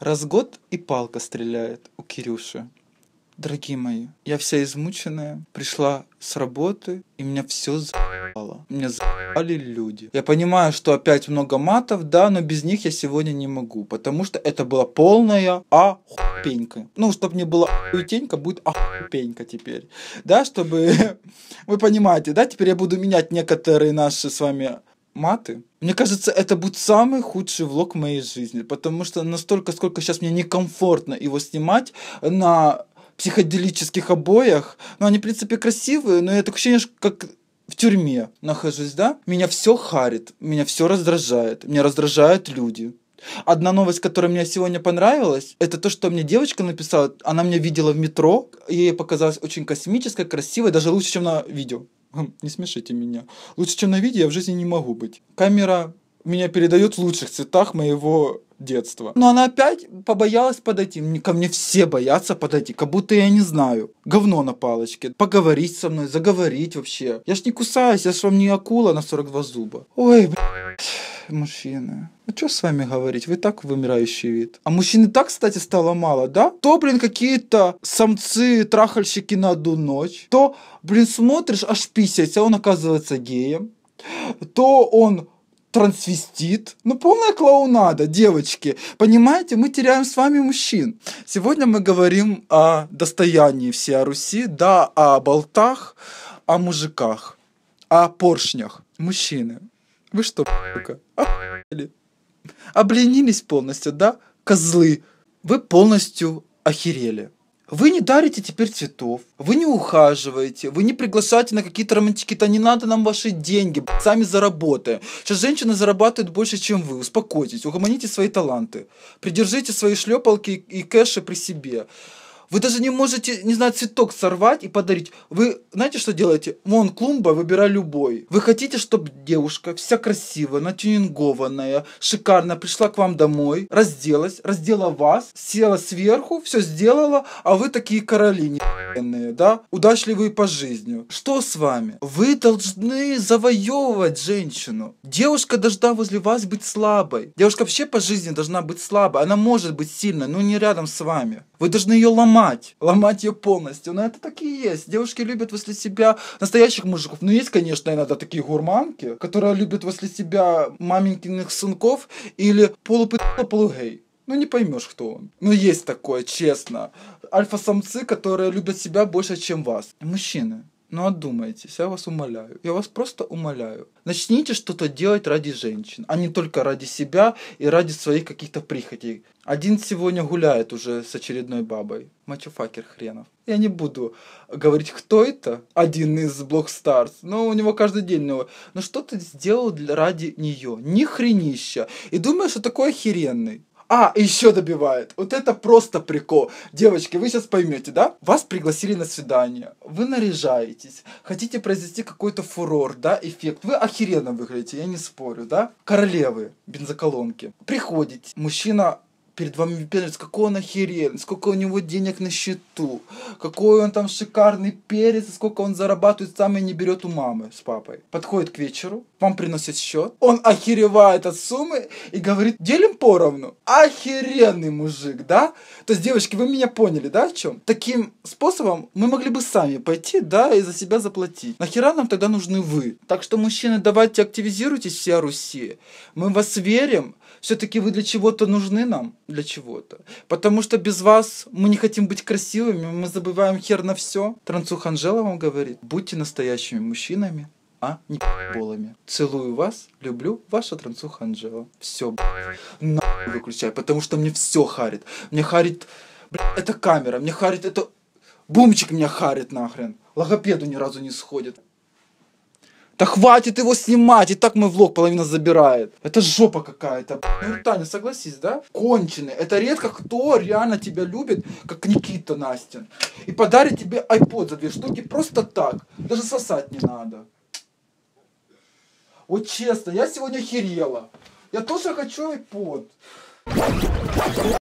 Раз год и палка стреляет у Кирюши. Дорогие мои, я вся измученная, пришла с работы, и меня все за***ло. Меня за***ли люди. Я понимаю, что опять много матов, да, но без них я сегодня не могу, потому что это была полная охуенька. Ну, чтобы не было охуетенька, будет охуенька теперь. Да, чтобы... Вы понимаете, да, теперь я буду менять некоторые наши с вами маты. Мне кажется, это будет самый худший влог в моей жизни, потому что настолько, сколько сейчас мне некомфортно его снимать на психоделических обоях, ну, они, в принципе, красивые, но я такое ощущение, как в тюрьме нахожусь, да? Меня все харит, меня все раздражает, меня раздражают люди. Одна новость, которая мне сегодня понравилась, это то, что мне девочка написала, она меня видела в метро, ей показалась очень космической, красивой, даже лучше, чем на видео. Не смешите меня. Лучше, чем на видео, я в жизни не могу быть. Камера меня передает в лучших цветах моего детства. Но она опять побоялась подойти. Ко мне все боятся подойти, как будто я не знаю. Говно на палочке. Поговорить со мной, заговорить вообще. Я ж не кусаюсь, я ж вам не акула на 42 зуба. Ой, блядь мужчины. А ну, что с вами говорить? Вы так вымирающий вид. А мужчины так, кстати, стало мало, да? То, блин, какие-то самцы, трахальщики на одну ночь. То, блин, смотришь, аж писять, а он оказывается геем. То он трансвестит. Ну, полная клоунада, девочки. Понимаете, мы теряем с вами мужчин. Сегодня мы говорим о достоянии всей Руси, да, о болтах, о мужиках, о поршнях. Мужчины, вы что, сука, обленились полностью, да, козлы? Вы полностью охерели. Вы не дарите теперь цветов, вы не ухаживаете, вы не приглашаете на какие-то романтики, то не надо нам ваши деньги, сами заработаем. Сейчас женщины зарабатывают больше, чем вы, успокойтесь, угомоните свои таланты, придержите свои шлепалки и кэши при себе. Вы даже не можете, не знаю, цветок сорвать и подарить. Вы знаете, что делаете? Вон клумба, выбирай любой. Вы хотите, чтобы девушка вся красивая, натюнингованная, шикарная пришла к вам домой, разделась, раздела вас, села сверху, все сделала, а вы такие короли да, удачливые по жизни. Что с вами? Вы должны завоевывать женщину. Девушка должна возле вас быть слабой. Девушка вообще по жизни должна быть слабой. Она может быть сильной, но не рядом с вами. Вы должны ее ломать, ломать ее полностью. Но ну, это так и есть. Девушки любят возле себя настоящих мужиков. Но ну, есть, конечно, иногда такие гурманки, которые любят возле себя маменькиных сынков или полупытла полугей. Ну не поймешь, кто он. Но ну, есть такое, честно. Альфа-самцы, которые любят себя больше, чем вас. Мужчины, ну одумайтесь, я вас умоляю. Я вас просто умоляю. Начните что-то делать ради женщин, а не только ради себя и ради своих каких-то прихотей. Один сегодня гуляет уже с очередной бабой. Мачофакер хренов. Я не буду говорить, кто это, один из блокстарс, но у него каждый день новый. Но что ты сделал ради нее? Ни хренища. И думаешь, что такой охеренный. А, еще добивает. Вот это просто прикол. Девочки, вы сейчас поймете, да? Вас пригласили на свидание. Вы наряжаетесь. Хотите произвести какой-то фурор, да, эффект. Вы охеренно выглядите, я не спорю, да? Королевы бензоколонки. Приходите. Мужчина перед вами перец, какой он охерен, сколько у него денег на счету, какой он там шикарный перец, сколько он зарабатывает сам и не берет у мамы с папой. Подходит к вечеру, вам приносит счет, он охеревает от суммы и говорит, делим поровну. Охеренный мужик, да? То есть, девочки, вы меня поняли, да, в чем? Таким способом мы могли бы сами пойти, да, и за себя заплатить. Нахера нам тогда нужны вы? Так что, мужчины, давайте активизируйтесь все Руси. Мы вас верим, все-таки вы для чего-то нужны нам, для чего-то. Потому что без вас мы не хотим быть красивыми, мы забываем хер на все. Трансух Анжела вам говорит, будьте настоящими мужчинами, а не болами. Целую вас, люблю, ваша трансуха Анжела. Все, на выключай, потому что мне все харит. Мне харит, блядь, это камера, мне харит, это бумчик меня харит нахрен. Логопеду ни разу не сходит. Да хватит его снимать, и так мой влог половина забирает. Это жопа какая-то. Ну, Таня, согласись, да? Конченый. Это редко кто реально тебя любит, как Никита Настин. И подарит тебе iPod за две штуки просто так. Даже сосать не надо. Вот честно, я сегодня херела. Я тоже хочу iPod.